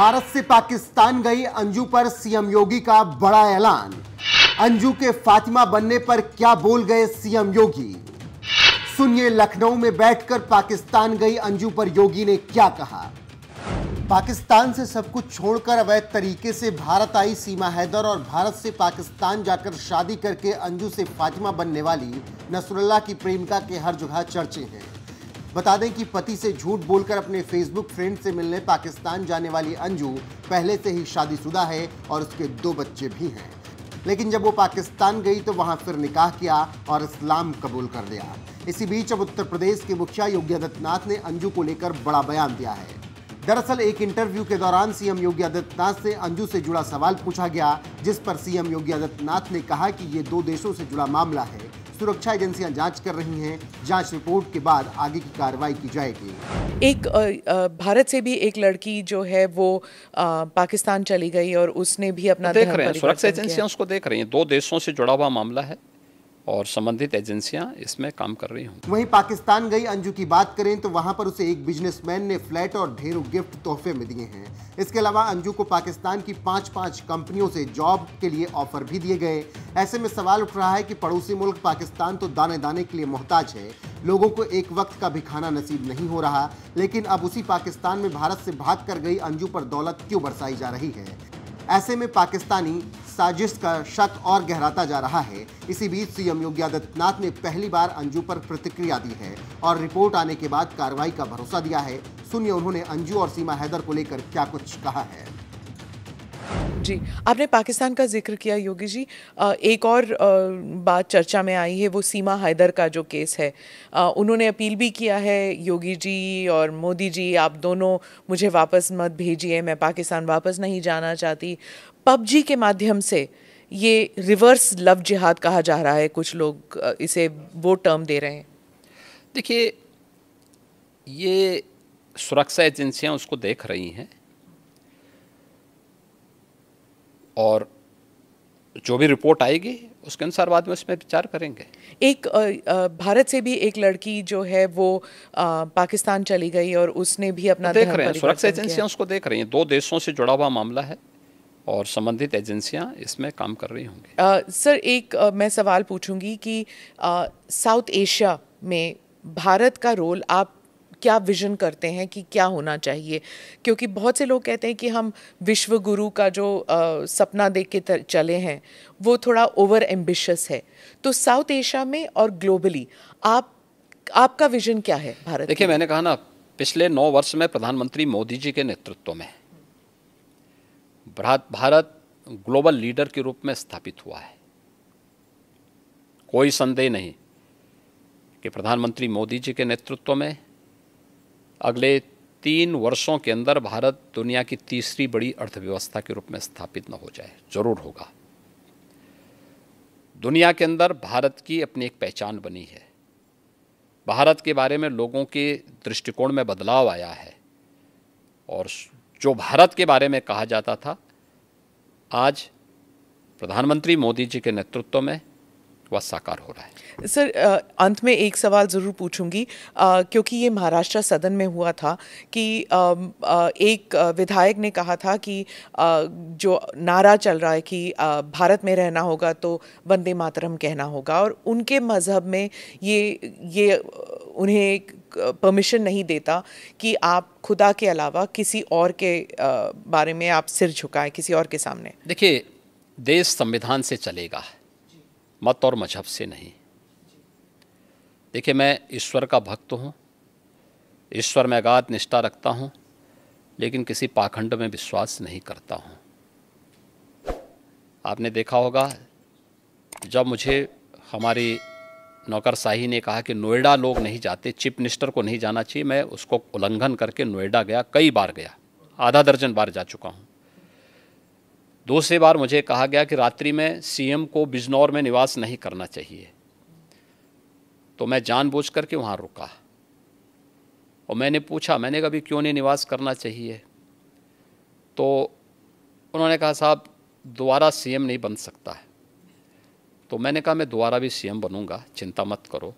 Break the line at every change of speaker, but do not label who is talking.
भारत से पाकिस्तान गई अंजू पर सीएम योगी का बड़ा ऐलान अंजू के फातिमा बनने पर क्या बोल गए सीएम योगी सुनिए लखनऊ में बैठकर पाकिस्तान गई अंजू पर योगी ने क्या कहा पाकिस्तान से सब कुछ छोड़कर अवैध तरीके से भारत आई सीमा हैदर और भारत से पाकिस्तान जाकर शादी करके अंजू से फातिमा बनने वाली नसरुल्ला की प्रेमिका के हर जगह चर्चे हैं बता दें कि पति से झूठ बोलकर अपने फेसबुक फ्रेंड से मिलने पाकिस्तान जाने वाली अंजू पहले से ही शादीशुदा है और उसके दो बच्चे भी हैं लेकिन जब वो पाकिस्तान गई तो वहां फिर निकाह किया और इस्लाम कबूल कर लिया इसी बीच अब उत्तर प्रदेश के मुखिया योगी आदित्यनाथ ने अंजू को लेकर बड़ा बयान दिया है दरअसल एक इंटरव्यू के दौरान सीएम योगी आदित्यनाथ से अंजू से जुड़ा सवाल पूछा गया जिस पर सीएम योगी आदित्यनाथ ने कहा कि ये दो देशों से जुड़ा मामला है सुरक्षा
एजेंसियां जांच कर रही हैं जांच रिपोर्ट के बाद आगे की कार्रवाई की जाएगी एक भारत से भी एक लड़की जो है वो पाकिस्तान चली गई और उसने भी अपना देख रहे हैं सुरक्षा एजेंसियां
उसको देख रही हैं दो देशों से जुड़ा हुआ मामला है और संबंधित एजेंसियां इसमें काम कर रही हूँ
वहीं पाकिस्तान गई अंजू की बात करें तो वहां पर उसे एक बिजनेसमैन ने फ्लैट और ढेरों गिफ्ट तोहफे में दिए हैं इसके अलावा अंजू को पाकिस्तान की पांच पांच कंपनियों से जॉब के लिए ऑफर भी दिए गए ऐसे में सवाल उठ रहा है कि पड़ोसी मुल्क पाकिस्तान तो दाने दाने के लिए मोहताज है लोगों को एक वक्त का भी खाना नसीब नहीं हो रहा लेकिन अब उसी पाकिस्तान में भारत से भाग कर गई अंजू पर दौलत क्यों बरसाई जा रही है ऐसे में पाकिस्तानी साजिश का शक और गहराता जा रहा है इसी बीच सीएम योगी आदित्यनाथ ने पहली बार अंजू पर प्रतिक्रिया दी है और रिपोर्ट आने के बाद कार्रवाई का भरोसा दिया है सुनिए उन्होंने अंजू और सीमा हैदर को लेकर क्या कुछ कहा है
जी आपने पाकिस्तान का जिक्र किया योगी जी एक और बात चर्चा में आई है वो सीमा हैदर का जो केस है उन्होंने अपील भी किया है योगी जी और मोदी जी आप दोनों मुझे वापस मत भेजिए मैं पाकिस्तान वापस नहीं जाना चाहती पबजी के माध्यम से ये रिवर्स लव जिहाद कहा जा रहा है कुछ लोग इसे वो टर्म दे रहे हैं देखिए
ये सुरक्षा एजेंसियां उसको देख रही हैं
और जो भी रिपोर्ट आएगी उसके अनुसार बाद में उसमें विचार करेंगे एक भारत से भी एक लड़की जो है वो पाकिस्तान चली गई और उसने भी अपना देख रहे हैं सुरक्षा एजेंसियां
उसको देख रही हैं दो देशों से जुड़ा हुआ मामला है और संबंधित एजेंसियां इसमें काम कर रही
होंगी सर एक आ, मैं सवाल पूछूंगी कि साउथ एशिया में भारत का रोल आप क्या विजन करते हैं कि क्या होना चाहिए क्योंकि बहुत से लोग कहते हैं कि हम विश्व गुरु का जो आ, सपना देख के चले हैं वो थोड़ा ओवर एम्बिशस है तो साउथ एशिया में और ग्लोबली आप आपका विजन क्या है भारत देखिए मैंने
कहा ना पिछले नौ वर्ष में प्रधानमंत्री मोदी जी के नेतृत्व में भारत भारत ग्लोबल लीडर के रूप में स्थापित हुआ है कोई संदेह नहीं कि प्रधानमंत्री मोदी जी के नेतृत्व में अगले तीन वर्षों के अंदर भारत दुनिया की तीसरी बड़ी अर्थव्यवस्था के रूप में स्थापित न हो जाए जरूर होगा दुनिया के अंदर भारत की अपनी एक पहचान बनी है भारत के बारे में लोगों के दृष्टिकोण में बदलाव आया है और जो भारत के बारे में कहा जाता था आज प्रधानमंत्री मोदी जी के नेतृत्व में वह साकार हो रहा
है सर अंत में एक सवाल ज़रूर पूछूंगी आ, क्योंकि ये महाराष्ट्र सदन में हुआ था कि आ, एक विधायक ने कहा था कि जो नारा चल रहा है कि भारत में रहना होगा तो वंदे मातरम कहना होगा और उनके मज़हब में ये ये उन्हें परमिशन नहीं देता कि आप खुदा के अलावा किसी और के बारे में आप सिर झुकाएं किसी और के सामने देखिए
देश संविधान से चलेगा मत और मजहब से नहीं देखिए मैं ईश्वर का भक्त हूँ ईश्वर में अगाध निष्ठा रखता हूँ लेकिन किसी पाखंड में विश्वास नहीं करता हूँ आपने देखा होगा जब मुझे हमारी नौकरशाही ने कहा कि नोएडा लोग नहीं जाते चीफ मिनिस्टर को नहीं जाना चाहिए मैं उसको उल्लंघन करके नोएडा गया कई बार गया आधा दर्जन बार जा चुका हूँ दूसरी बार मुझे कहा गया कि रात्रि में सीएम को बिजनौर में निवास नहीं करना चाहिए तो मैं जानबूझ करके वहाँ रुका और मैंने पूछा मैंने कभी क्यों नहीं निवास करना चाहिए तो उन्होंने कहा साहब दोबारा सीएम नहीं बन सकता है तो मैंने कहा मैं दोबारा भी सीएम बनूंगा चिंता मत करो